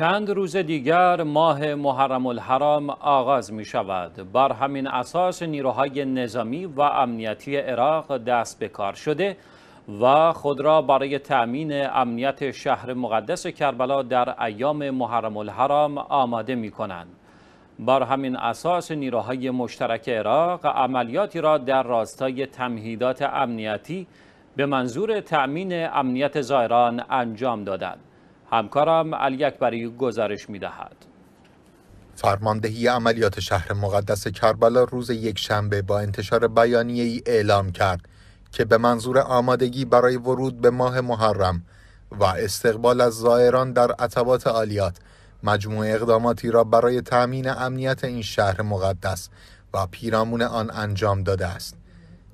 چند روز دیگر ماه محرم الحرام آغاز می شود. بر همین اساس نیروهای نظامی و امنیتی عراق دست به کار شده و خود را برای تأمین امنیت شهر مقدس کربلا در ایام محرم الحرام آماده می کنند. بر همین اساس نیروهای مشترک عراق عملیاتی را در راستای تمهیدات امنیتی به منظور تأمین امنیت زائران انجام دادند. همکارم علی اکبری گزارش دهد. فرماندهی عملیات شهر مقدس کربلا روز یک شنبه با انتشار بیانیه ای اعلام کرد که به منظور آمادگی برای ورود به ماه محرم و استقبال از زائران در عتبات عالیات مجموع اقداماتی را برای تأمین امنیت این شهر مقدس و پیرامون آن انجام داده است.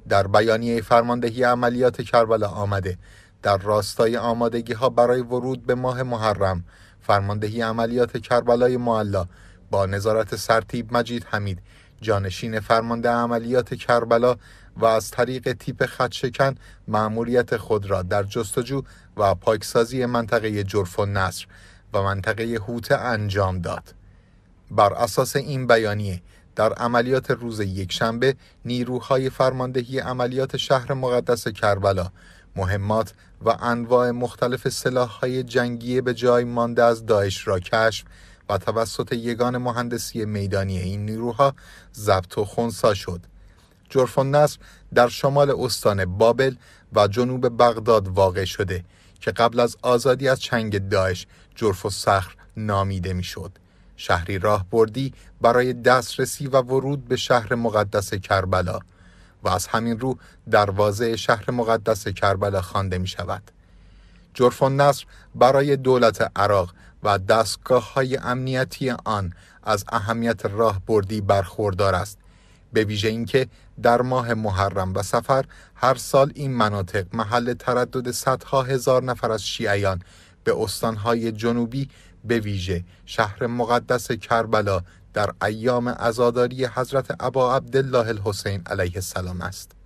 در بیانیه فرماندهی عملیات کربلا آمده در راستای آمادگی ها برای ورود به ماه محرم فرماندهی عملیات کربلای معلا با نظارت سرتیب مجید حمید جانشین فرمانده عملیات کربلا و از طریق تیپ شکن معمولیت خود را در جستجو و پاکسازی منطقه جرف و نصر و منطقه حوت انجام داد. بر اساس این بیانیه در عملیات روز یکشنبه نیروهای فرماندهی عملیات شهر مقدس کربلا مهمات و انواع مختلف های جنگی به جای مانده از داعش را کشف و توسط یگان مهندسی میدانی این نیروها ضبط و خونسا شد. جرف نصر در شمال استان بابل و جنوب بغداد واقع شده که قبل از آزادی از چنگ داعش جرف و سخر نامیده میشد. شهری راهبردی برای دسترسی و ورود به شهر مقدس کربلا و از همین رو دروازه شهر مقدس کربلا خوانده می شود. جرف و نصر برای دولت عراق و دستگاه های امنیتی آن از اهمیت راه بردی برخوردار است. به ویژه اینکه در ماه محرم و سفر هر سال این مناطق محل تردد صدها هزار نفر از شیعیان به استانهای جنوبی به ویژه شهر مقدس کربلا در ایام عزاداری حضرت ابا عبدالله الحسین علیه السلام است